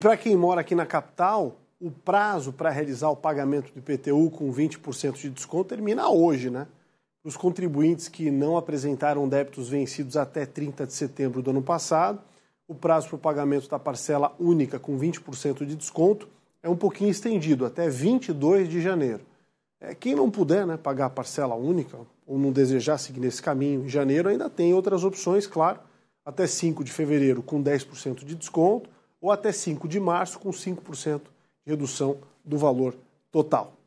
Para quem mora aqui na capital, o prazo para realizar o pagamento do IPTU com 20% de desconto termina hoje, né? Os contribuintes que não apresentaram débitos vencidos até 30 de setembro do ano passado, o prazo para o pagamento da parcela única com 20% de desconto é um pouquinho estendido, até 22 de janeiro. É, quem não puder né, pagar a parcela única ou não desejar seguir nesse caminho em janeiro, ainda tem outras opções, claro, até 5 de fevereiro com 10% de desconto, ou até 5 de março, com 5% de redução do valor total.